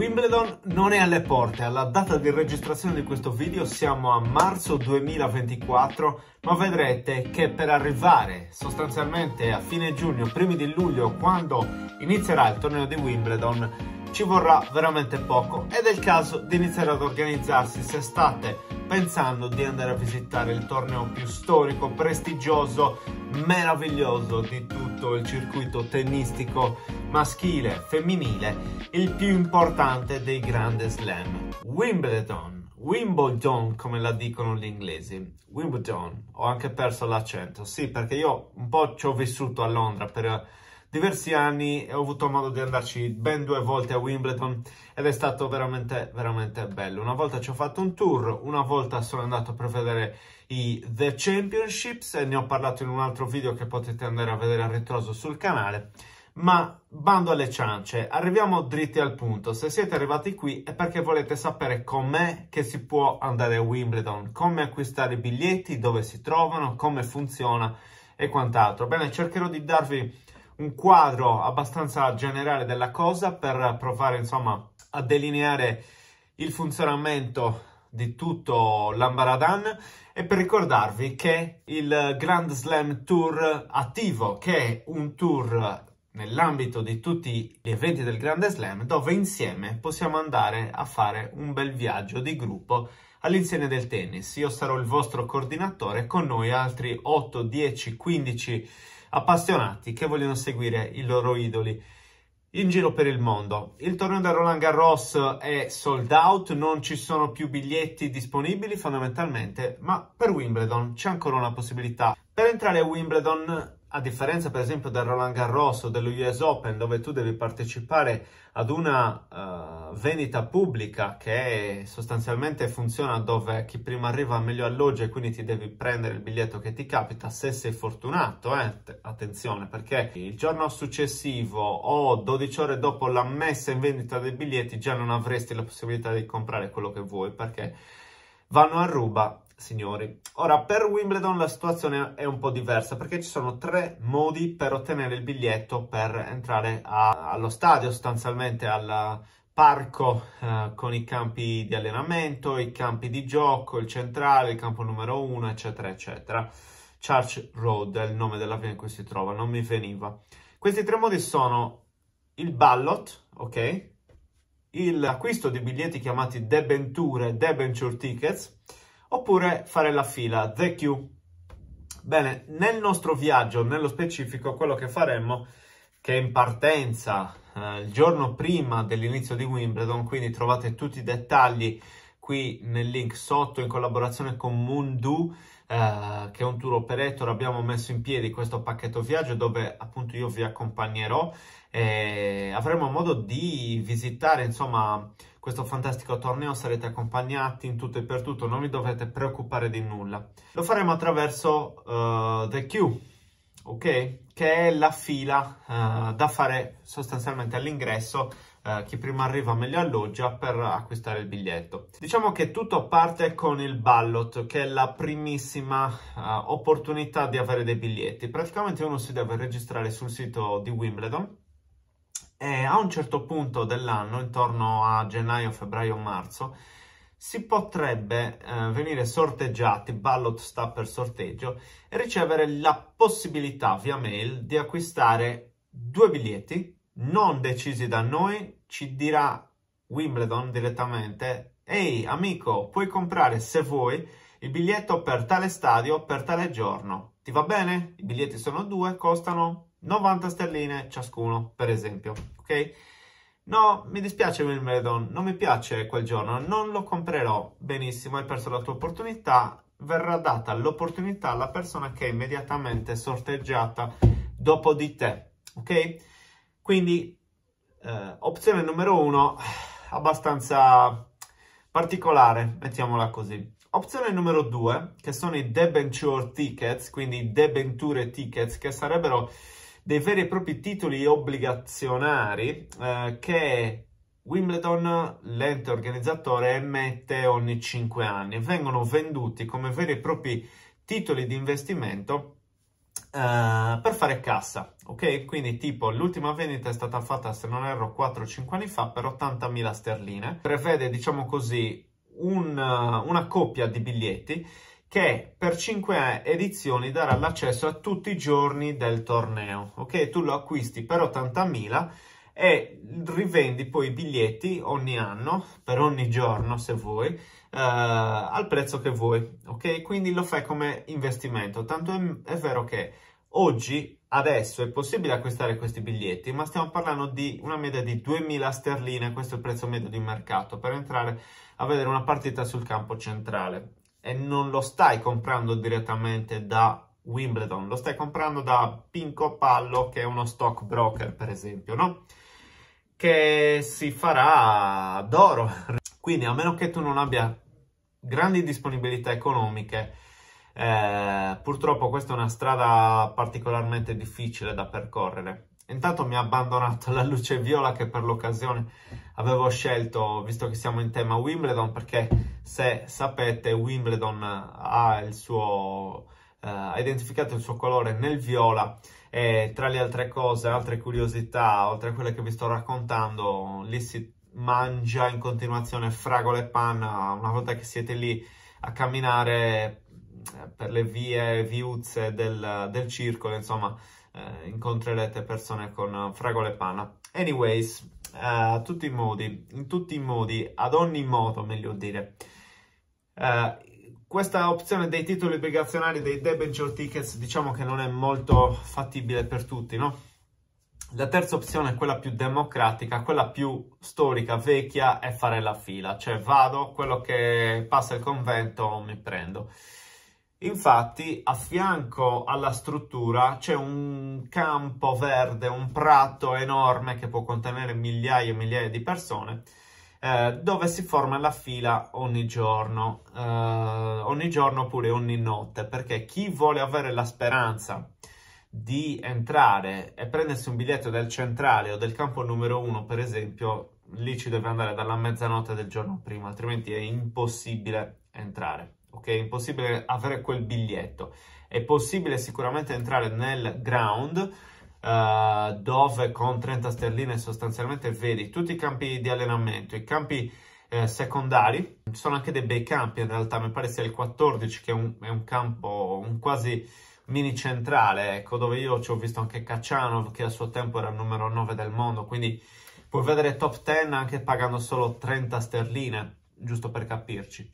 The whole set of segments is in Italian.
Wimbledon non è alle porte, alla data di registrazione di questo video siamo a marzo 2024, ma vedrete che per arrivare sostanzialmente a fine giugno, primi di luglio, quando inizierà il torneo di Wimbledon, ci vorrà veramente poco ed è il caso di iniziare ad organizzarsi se state pensando di andare a visitare il torneo più storico, prestigioso meraviglioso di tutto il circuito tennistico maschile, e femminile, il più importante dei grandi slam, Wimbledon. Wimbledon, come la dicono gli inglesi, Wimbledon, ho anche perso l'accento, sì, perché io un po' ci ho vissuto a Londra per diversi anni e ho avuto modo di andarci ben due volte a Wimbledon ed è stato veramente, veramente bello. Una volta ci ho fatto un tour, una volta sono andato per vedere i The Championships e ne ho parlato in un altro video che potete andare a vedere a ritroso sul canale. Ma bando alle ciance, arriviamo dritti al punto. Se siete arrivati qui è perché volete sapere com'è che si può andare a Wimbledon, come acquistare i biglietti, dove si trovano, come funziona e quant'altro. Bene, cercherò di darvi un quadro abbastanza generale della cosa per provare insomma a delineare il funzionamento di tutto l'Ambaradan e per ricordarvi che il Grand Slam Tour attivo, che è un tour nell'ambito di tutti gli eventi del Grande Slam dove insieme possiamo andare a fare un bel viaggio di gruppo all'insieme del tennis. Io sarò il vostro coordinatore con noi altri 8, 10, 15 appassionati che vogliono seguire i loro idoli in giro per il mondo. Il torneo del Roland Garros è sold out, non ci sono più biglietti disponibili fondamentalmente, ma per Wimbledon c'è ancora una possibilità. Per entrare a Wimbledon a differenza per esempio del Roland Garros o dello US Open dove tu devi partecipare ad una uh, vendita pubblica che sostanzialmente funziona dove chi prima arriva meglio alloggia e quindi ti devi prendere il biglietto che ti capita se sei fortunato, eh? attenzione perché il giorno successivo o 12 ore dopo la messa in vendita dei biglietti già non avresti la possibilità di comprare quello che vuoi perché vanno a ruba signori. Ora, per Wimbledon la situazione è un po' diversa perché ci sono tre modi per ottenere il biglietto per entrare a, allo stadio, sostanzialmente al parco eh, con i campi di allenamento, i campi di gioco, il centrale, il campo numero 1, eccetera, eccetera. Church Road è il nome della via in cui si trova, non mi veniva. Questi tre modi sono il ballot, ok? L'acquisto di biglietti chiamati debenture, debenture tickets, oppure fare la fila The Queue. Bene, nel nostro viaggio, nello specifico, quello che faremo che in partenza eh, il giorno prima dell'inizio di Wimbledon, quindi trovate tutti i dettagli qui nel link sotto in collaborazione con Mundu, eh, che è un tour operator, abbiamo messo in piedi questo pacchetto viaggio dove appunto io vi accompagnerò e avremo modo di visitare insomma questo fantastico torneo sarete accompagnati in tutto e per tutto, non vi dovrete preoccupare di nulla. Lo faremo attraverso uh, The Queue, ok? Che è la fila uh, da fare sostanzialmente all'ingresso Uh, chi prima arriva meglio alloggia per acquistare il biglietto. Diciamo che tutto parte con il ballot, che è la primissima uh, opportunità di avere dei biglietti. Praticamente uno si deve registrare sul sito di Wimbledon, e a un certo punto dell'anno, intorno a gennaio, febbraio, marzo, si potrebbe eh, venire sorteggiati, ballot sta per sorteggio, e ricevere la possibilità via mail di acquistare due biglietti non decisi da noi, ci dirà Wimbledon direttamente, ehi amico, puoi comprare se vuoi il biglietto per tale stadio per tale giorno. Ti va bene? I biglietti sono due, costano 90 sterline ciascuno, per esempio, ok? No, mi dispiace Wimbledon, non mi piace quel giorno, non lo comprerò. Benissimo, hai perso la tua opportunità. Verrà data l'opportunità alla persona che è immediatamente sorteggiata dopo di te, ok? Quindi, eh, opzione numero uno, abbastanza particolare, mettiamola così. Opzione numero due, che sono i debenture tickets, quindi debenture tickets, che sarebbero dei veri e propri titoli obbligazionari eh, che Wimbledon, l'ente organizzatore, emette ogni 5 anni. Vengono venduti come veri e propri titoli di investimento Uh, per fare cassa, ok? Quindi tipo l'ultima vendita è stata fatta, se non erro, 4-5 anni fa per 80.000 sterline. Prevede, diciamo così, un, una coppia di biglietti che per 5 edizioni darà l'accesso a tutti i giorni del torneo. Ok, tu lo acquisti per 80.000 e rivendi poi i biglietti ogni anno, per ogni giorno se vuoi, eh, al prezzo che vuoi. Ok, quindi lo fai come investimento. Tanto è, è vero che oggi Adesso è possibile acquistare questi biglietti, ma stiamo parlando di una media di 2000 sterline, questo è il prezzo medio di mercato, per entrare a vedere una partita sul campo centrale e non lo stai comprando direttamente da Wimbledon, lo stai comprando da Pinco Pallo che è uno stock broker per esempio, no? Che si farà d'oro. Quindi a meno che tu non abbia grandi disponibilità economiche, eh, purtroppo questa è una strada particolarmente difficile da percorrere. Intanto mi ha abbandonato la luce viola che per l'occasione avevo scelto, visto che siamo in tema Wimbledon, perché se sapete Wimbledon ha il suo eh, ha uh, identificato il suo colore nel viola e tra le altre cose, altre curiosità, oltre a quelle che vi sto raccontando, lì si mangia in continuazione fragole e panna, una volta che siete lì a camminare eh, per le vie viuzze del, del circolo, insomma, eh, incontrerete persone con fragole e panna. Anyways, uh, a tutti i modi, in tutti i modi, ad ogni modo, meglio dire, eh, questa opzione dei titoli obbligazionari dei debenture tickets diciamo che non è molto fattibile per tutti, no? La terza opzione è quella più democratica, quella più storica, vecchia, è fare la fila, cioè vado, quello che passa il convento mi prendo. Infatti, a fianco alla struttura c'è un campo verde, un prato enorme che può contenere migliaia e migliaia di persone eh, dove si forma la fila ogni giorno, eh, ogni giorno oppure ogni notte, perché chi vuole avere la speranza di entrare e prendersi un biglietto del centrale o del campo numero uno, per esempio, lì ci deve andare dalla mezzanotte del giorno prima, altrimenti è impossibile entrare, ok? È impossibile avere quel biglietto. È possibile sicuramente entrare nel ground, uh, Dove con 30 sterline sostanzialmente vedi tutti i campi di allenamento, i campi eh, secondari, ci sono anche dei bei campi in realtà, mi pare sia il 14 che è un, è un campo un quasi mini centrale, ecco, dove io ci ho visto anche Kachanov che a suo tempo era il numero 9 del mondo, quindi puoi vedere top 10 anche pagando solo 30 sterline, giusto per capirci.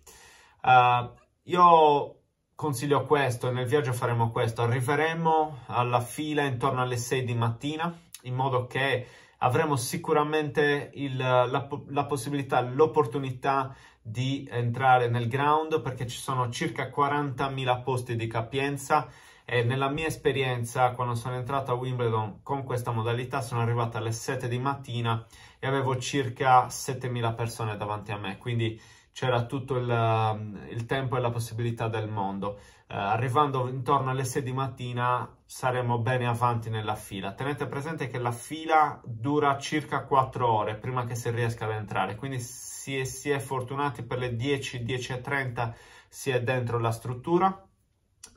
Uh, io consiglio questo, nel viaggio faremo questo, arriveremo alla fila intorno alle 6 di mattina in modo che avremo sicuramente il, la, la, possibilità, l'opportunità di entrare nel ground perché ci sono circa 40.000 posti di capienza e nella mia esperienza quando sono entrato a Wimbledon con questa modalità sono arrivato alle 7 di mattina e avevo circa 7.000 persone davanti a me quindi c'era tutto il, um, il, tempo e la possibilità del mondo. Eh, arrivando intorno alle 6 di mattina saremo bene avanti nella fila. Tenete presente che la fila dura circa 4 ore prima che si riesca ad entrare, quindi si è, si è fortunati per le 10, 10.30 si è dentro la struttura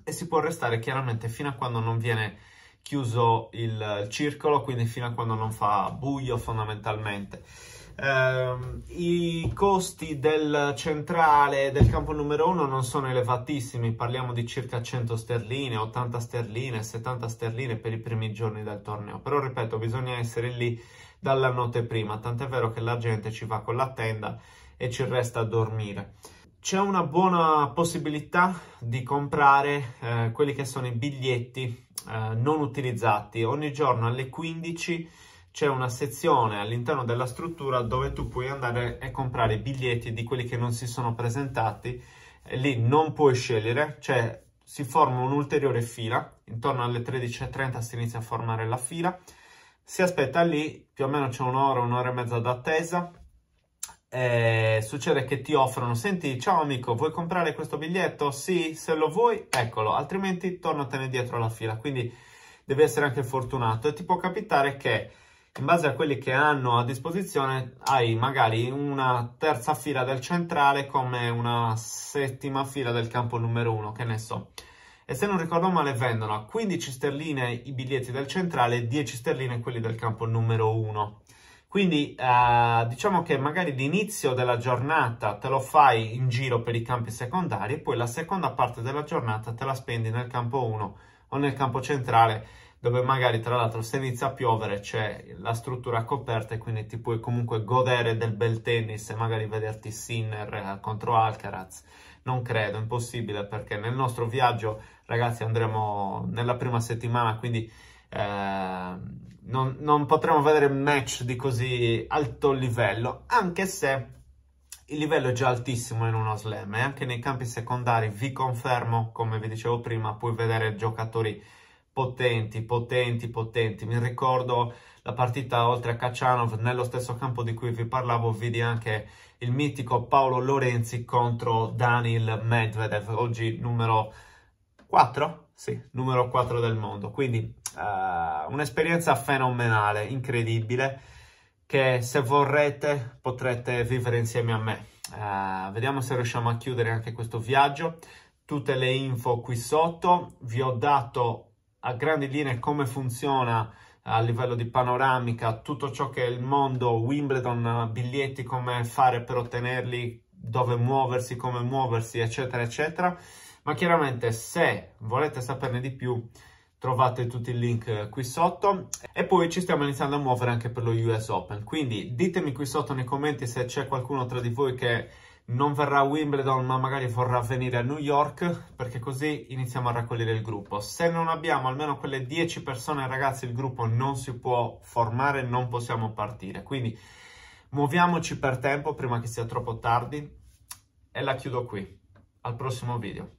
e si può restare chiaramente fino a quando non viene chiuso il, il circolo, quindi fino a quando non fa buio fondamentalmente. Uh, I costi del centrale del campo numero 1 non sono elevatissimi, parliamo di circa 100 sterline, 80 sterline, 70 sterline per i primi giorni del torneo. Però ripeto, bisogna essere lì dalla notte prima, tant'è vero che la gente ci va con la tenda e ci resta a dormire. C'è una buona possibilità di comprare eh, quelli che sono i biglietti eh, non utilizzati. Ogni giorno alle 15 c'è una sezione all'interno della struttura dove tu puoi andare e comprare i biglietti di quelli che non si sono presentati, lì non puoi scegliere, cioè si forma un'ulteriore fila, intorno alle 13.30 si inizia a formare la fila, si aspetta lì, più o meno c'è un'ora, un'ora e mezza d'attesa, eh, succede che ti offrono senti ciao amico vuoi comprare questo biglietto sì se lo vuoi eccolo altrimenti tornatene dietro alla fila quindi devi essere anche fortunato e ti può capitare che in base a quelli che hanno a disposizione hai magari una terza fila del centrale come una settima fila del campo numero 1, che ne so. E se non ricordo male vendono a 15 sterline i biglietti del centrale e 10 sterline quelli del campo numero 1. Quindi eh, diciamo che magari l'inizio della giornata te lo fai in giro per i campi secondari e poi la seconda parte della giornata te la spendi nel campo 1 o nel campo centrale dove magari tra l'altro se inizia a piovere c'è la struttura coperta e quindi ti puoi comunque godere del bel tennis e magari vederti Sinner eh, contro Alcaraz. Non credo, impossibile perché nel nostro viaggio ragazzi andremo nella prima settimana quindi... Eh, non, non, potremo vedere match di così alto livello, anche se il livello è già altissimo in uno slam e eh. anche nei campi secondari vi confermo, come vi dicevo prima, puoi vedere giocatori potenti, potenti, potenti. Mi ricordo la partita oltre a Kachanov, nello stesso campo di cui vi parlavo, vidi anche il mitico Paolo Lorenzi contro Daniel Medvedev, oggi numero 4? Sì, numero 4 del mondo. Quindi uh, un'esperienza fenomenale, incredibile, che se vorrete potrete vivere insieme a me. Uh, vediamo se riusciamo a chiudere anche questo viaggio. Tutte le info qui sotto. Vi ho dato a grandi linee come funziona a livello di panoramica tutto ciò che è il mondo Wimbledon, biglietti, come fare per ottenerli, dove muoversi, come muoversi, eccetera, eccetera. Ma chiaramente se volete saperne di più trovate tutti i link eh, qui sotto e poi ci stiamo iniziando a muovere anche per lo US Open. Quindi ditemi qui sotto nei commenti se c'è qualcuno tra di voi che non verrà a Wimbledon ma magari vorrà venire a New York perché così iniziamo a raccogliere il gruppo. Se non abbiamo almeno quelle 10 persone ragazzi il gruppo non si può formare, non possiamo partire. Quindi muoviamoci per tempo prima che sia troppo tardi e la chiudo qui. Al prossimo video.